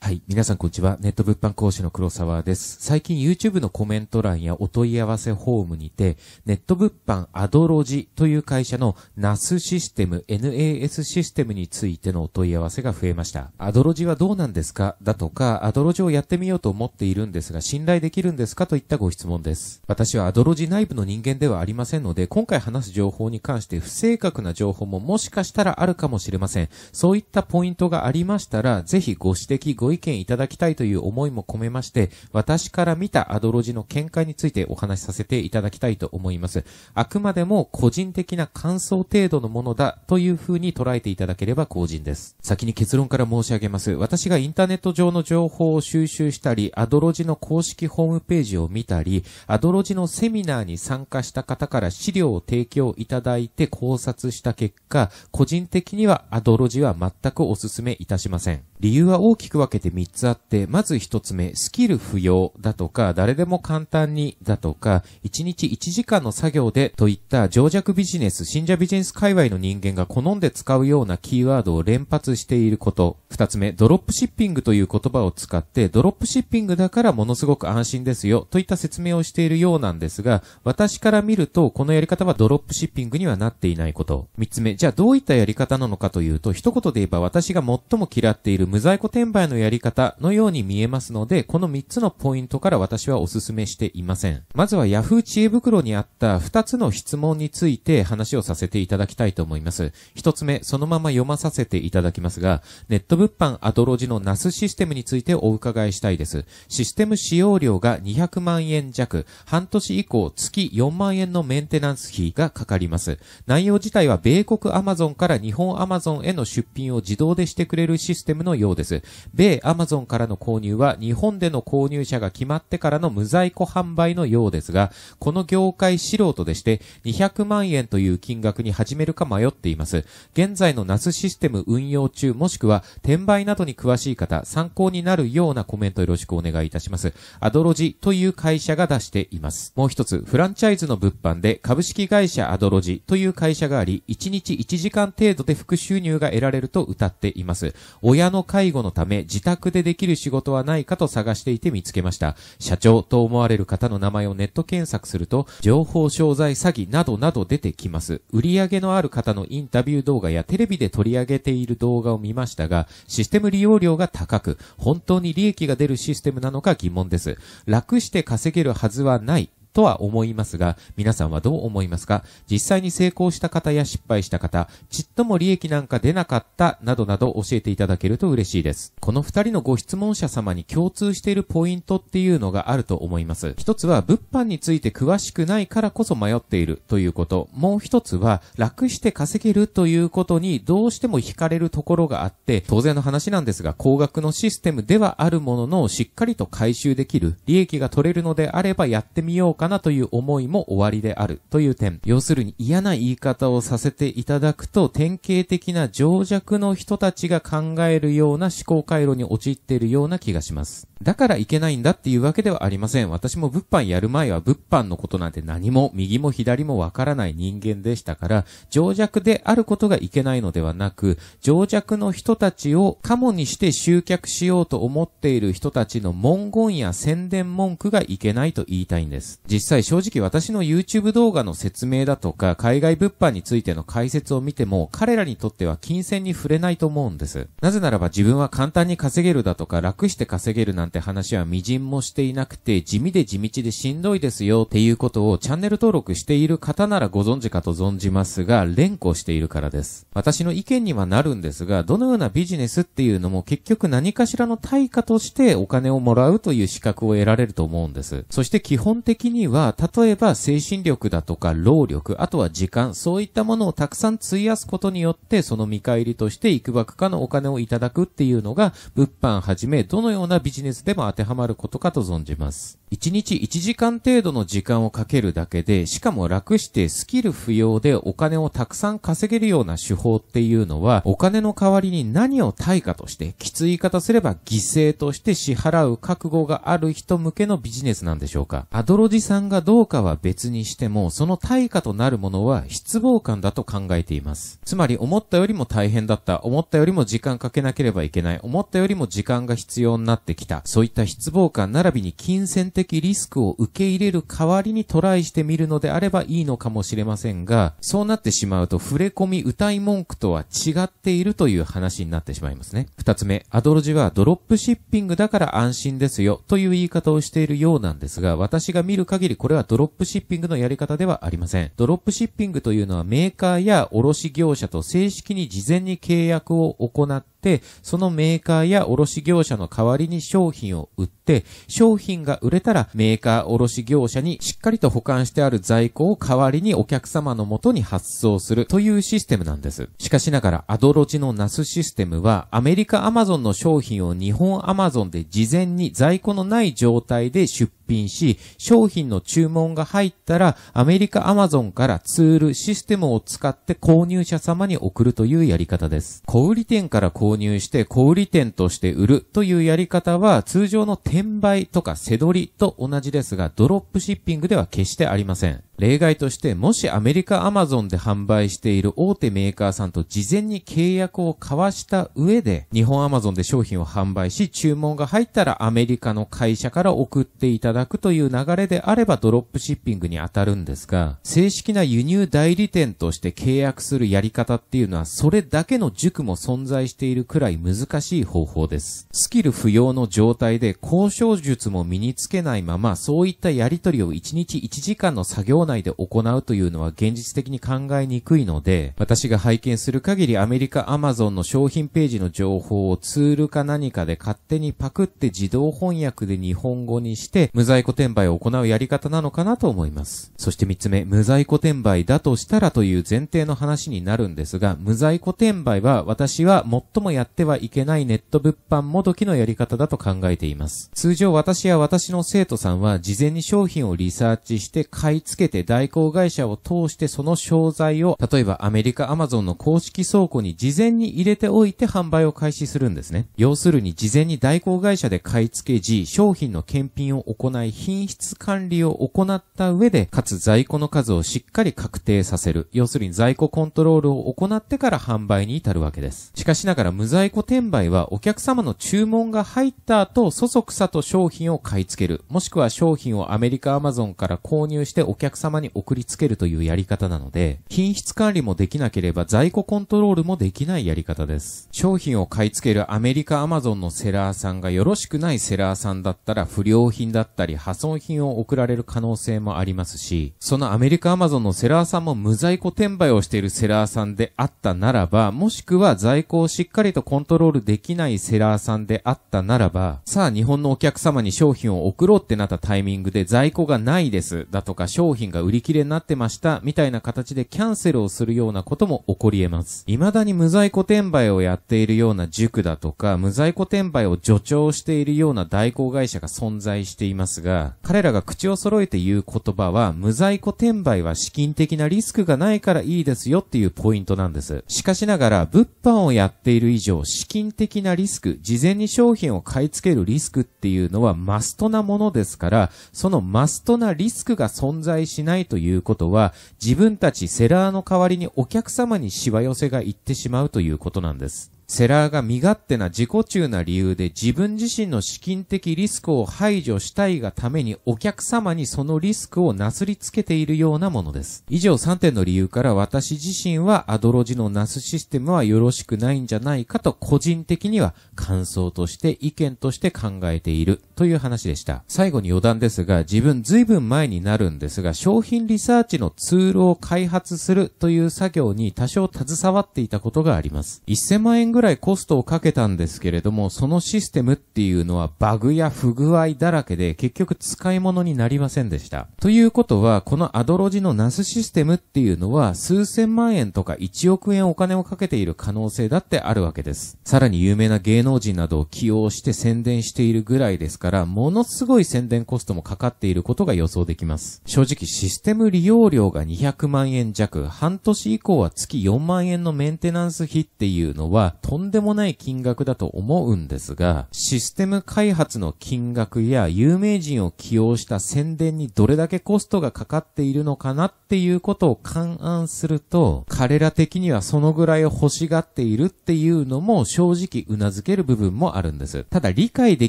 はい。皆さんこんにちは。ネット物販講師の黒沢です。最近 YouTube のコメント欄やお問い合わせフォームにて、ネット物販アドロジという会社の NAS システム、NAS システムについてのお問い合わせが増えました。アドロジはどうなんですかだとか、アドロジをやってみようと思っているんですが、信頼できるんですかといったご質問です。私はアドロジ内部の人間ではありませんので、今回話す情報に関して不正確な情報ももしかしたらあるかもしれません。そういったポイントがありましたら、ぜひご指摘、ごご意見いただきたいという思いも込めまして、私から見たアドロジの見解についてお話しさせていただきたいと思います。あくまでも個人的な感想程度のものだという風に捉えていただければ好人です。先に結論から申し上げます。私がインターネット上の情報を収集したり、アドロジの公式ホームページを見たり、アドロジのセミナーに参加した方から資料を提供いただいて考察した結果、個人的にはアドロジは全くお勧めいたしません。理由は大きく分けて3つあって、まず1つ目、スキル不要だとか、誰でも簡単にだとか、1日1時間の作業でといった情弱ビジネス、信者ビジネス界隈の人間が好んで使うようなキーワードを連発していること。2つ目、ドロップシッピングという言葉を使って、ドロップシッピングだからものすごく安心ですよといった説明をしているようなんですが、私から見ると、このやり方はドロップシッピングにはなっていないこと。3つ目、じゃあどういったやり方なのかというと、一言で言えば私が最も嫌っている無在庫転売のやり方のように見えますので、この3つのポイントから私はお勧めしていません。まずは Yahoo 知恵袋にあった2つの質問について話をさせていただきたいと思います。1つ目、そのまま読まさせていただきますが、ネット物販アドロジのナスシステムについてお伺いしたいです。システム使用料が200万円弱、半年以降月4万円のメンテナンス費がかかります。内容自体は米国アマゾンから日本アマゾンへの出品を自動でしてくれるシステムのようです。米アマゾンからの購入は日本での購入者が決まってからの無在庫販売のようですが、この業界素人でして200万円という金額に始めるか迷っています。現在の NAS システム運用中もしくは転売などに詳しい方、参考になるようなコメントよろしくお願いいたします。アドロジという会社が出しています。もう一つ、フランチャイズの物販で株式会社アドロジという会社があり、1日1時間程度で副収入が得られると歌っています。親の介護のため自宅でできる仕事はないかと探していて見つけました。社長と思われる方の名前をネット検索すると、情報商材詐欺などなど出てきます。売り上げのある方のインタビュー動画やテレビで取り上げている動画を見ましたが、システム利用料が高く、本当に利益が出るシステムなのか疑問です。楽して稼げるはずはない。とは思いますが、皆さんはどう思いますか実際に成功した方や失敗した方、ちっとも利益なんか出なかったなどなど教えていただけると嬉しいです。この二人のご質問者様に共通しているポイントっていうのがあると思います。一つは物販について詳しくないからこそ迷っているということ。もう一つは楽して稼げるということにどうしても惹かれるところがあって、当然の話なんですが、高額のシステムではあるものの、しっかりと回収できる、利益が取れるのであればやってみようかなという思いも終わりであるという点。要するに嫌な言い方をさせていただくと、典型的な情弱の人たちが考えるような思考回路に陥っているような気がします。だからいけないんだっていうわけではありません。私も物販やる前は物販のことなんて何も右も左もわからない人間でしたから、情弱であることがいけないのではなく、情弱の人たちをカモにして集客しようと思っている人たちの文言や宣伝文句がいけないと言いたいんです。実際正直私の YouTube 動画の説明だとか、海外物販についての解説を見ても、彼らにとっては金銭に触れないと思うんです。なぜならば自分は簡単に稼げるだとか、楽して稼げるなんて話は微塵もしていなくて、地味で地道でしんどいですよっていうことをチャンネル登録している方ならご存知かと存じますが、連呼しているからです。私の意見にはなるんですが、どのようなビジネスっていうのも結局何かしらの対価としてお金をもらうという資格を得られると思うんです。そして基本的にには、例えば精神力だとか労力、あとは時間、そういったものをたくさん費やすことによって、その見返りとして幾ばくかのお金をいただくっていうのが、物販はじめ、どのようなビジネスでも当てはまることかと存じます。1日1時間程度の時間をかけるだけで、しかも楽してスキル不要でお金をたくさん稼げるような手法っていうのは、お金の代わりに何を対価として、きつい言い方すれば犠牲として支払う覚悟がある人向けのビジネスなんでしょうか。アドロジさんがどうかは別にしても、その対価となるものは失望感だと考えています。つまり、思ったよりも大変だった、思ったよりも時間かけなければいけない、思ったよりも時間が必要になってきた、そういった失望感並びに金銭的リスクを受け入れる代わりにトライしてみるのであればいいのかもしれませんが、そうなってしまうと触れ込み歌い文句とは違っているという話になってしまいますね。二つ目、アドロジはドロップシッピングだから安心ですよという言い方をしているようなんですが、私が見る限りこれはドロップシッピングのやり方ではありません。ドロップシッピングというのはメーカーや卸業者と正式に事前に契約を行って、そのメーカーや卸業者の代わりに商品を売って、商品が売れたらメーカー卸業者にしっかりと保管してある在庫を代わりにお客様のもとに発送するというシステムなんです。しかしながら、アドロジのナスシステムは、アメリカアマゾンの商品を日本アマゾンで事前に在庫のない状態で出品し、商品の注文が入ったら、アメリカアマゾンからツール、システムを使って購入者様に送るというやり方です。小売店から購入して、小売店として売るというやり方は、通常の転売とか背取りと同じですが、ドロップシッピングでは決してありません。例外として、もしアメリカアマゾンで販売している大手メーカーさんと事前に契約を交わした上で、日本アマゾンで商品を販売し、注文が入ったらアメリカの会社から送っていただくという流れであればドロップシッピングに当たるんですが、正式な輸入代理店として契約するやり方っていうのは、それだけの塾も存在しているくらい難しい方法です。スキル不要の状態で交渉術も身につけないまま、そういったやり取りを1日1時間の作業内で行うというのは現実的に考えにくいので、私が拝見する限りアメリカ Amazon の商品ページの情報をツールか何かで勝手にパクって自動翻訳で日本語にして無在庫転売を行うやり方なのかなと思います。そして3つ目、無在庫転売だとしたらという前提の話になるんですが、無在庫転売は私は最もやってはいけないネット物販もどきのやり方だと考えています。通常私や私の生徒さんは事前に商品をリサーチして買い付けてて代行会社を通してその商材を、例えばアメリカアマゾンの公式倉庫に事前に入れておいて販売を開始するんですね。要するに事前に代行会社で買い付け時、商品の検品を行い、品質管理を行った上で、かつ在庫の数をしっかり確定させる。要するに在庫コントロールを行ってから販売に至るわけです。しかしながら無在庫転売はお客様の注文が入った後、そそくさと商品を買い付ける。もしくは商品をアメリカアマゾンから購入してお客様様に送りつけるというやり方なので、品質管理もできなければ在庫コントロールもできないやり方です。商品を買い付けるアメリカアマゾンのセラーさんがよろしくないセラーさんだったら不良品だったり破損品を送られる可能性もありますし、そのアメリカアマゾンのセラーさんも無在庫転売をしているセラーさんであったならば、もしくは在庫をしっかりとコントロールできないセラーさんであったならば、さあ日本のお客様に商品を送ろうってなったタイミングで在庫がないですだとか商品がが売り切れになってましたみたいな形でキャンセルをするようなことも起こり得ます。未だに無在庫転売をやっているような塾だとか、無在庫転売を助長しているような代行会社が存在していますが、彼らが口を揃えて言う言葉は、無在庫転売は資金的なリスクがないからいいですよっていうポイントなんです。しかしながら、物販をやっている以上、資金的なリスク、事前に商品を買い付けるリスクっていうのはマストなものですから、そのマストなリスクが存在ししないということは、自分たちセラーの代わりにお客様にしわ寄せが行ってしまうということなんです。セラーが身勝手な自己中な理由で自分自身の資金的リスクを排除したいがためにお客様にそのリスクをなすりつけているようなものです。以上3点の理由から私自身はアドロジのなすシステムはよろしくないんじゃないかと個人的には感想として意見として考えているという話でした。最後に余談ですが自分随分前になるんですが商品リサーチのツールを開発するという作業に多少携わっていたことがあります。1000万円ぐらいコストをかけたんですけれども、そのシステムっていうのはバグや不具合だらけで結局使い物になりませんでした。ということは、このアドロジのナスシステムっていうのは数千万円とか1億円お金をかけている可能性だってあるわけです。さらに有名な芸能人などを起用して宣伝しているぐらいですから、ものすごい宣伝コストもかかっていることが予想できます。正直システム利用料が200万円弱、半年以降は月4万円のメンテナンス費っていうのは、とんでもない金額だと思うんですが、システム開発の金額や有名人を起用した宣伝にどれだけコストがかかっているのかなっていうことを勘案すると、彼ら的にはそのぐらい欲しがっているっていうのも正直頷ける部分もあるんです。ただ理解で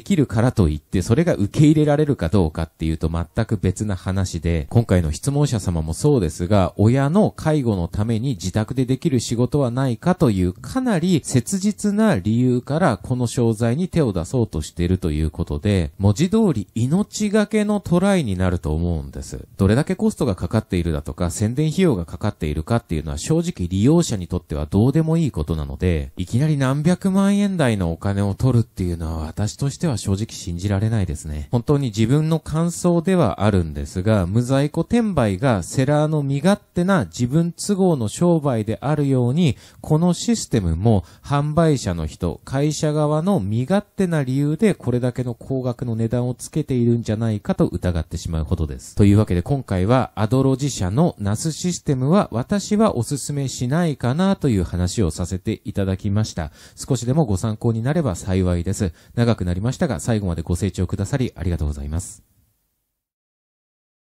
きるからといってそれが受け入れられるかどうかっていうと全く別な話で、今回の質問者様もそうですが、親の介護のために自宅でできる仕事はないかというかなり説実な理由からこの商材に手を出そうとしているということで、文字通り命がけのトライになると思うんです。どれだけコストがかかっているだとか、宣伝費用がかかっているかっていうのは正直利用者にとってはどうでもいいことなので、いきなり何百万円台のお金を取るっていうのは私としては正直信じられないですね。本当に自分の感想ではあるんですが、無在庫転売がセラーの身勝手な自分都合の商売であるように、このシステムも販販売者の人、会社側の身勝手な理由でこれだけの高額の値段をつけているんじゃないかと疑ってしまうほどです。というわけで今回はアドロ自社の NAS システムは私はおすすめしないかなという話をさせていただきました。少しでもご参考になれば幸いです。長くなりましたが最後までご清聴くださりありがとうございます。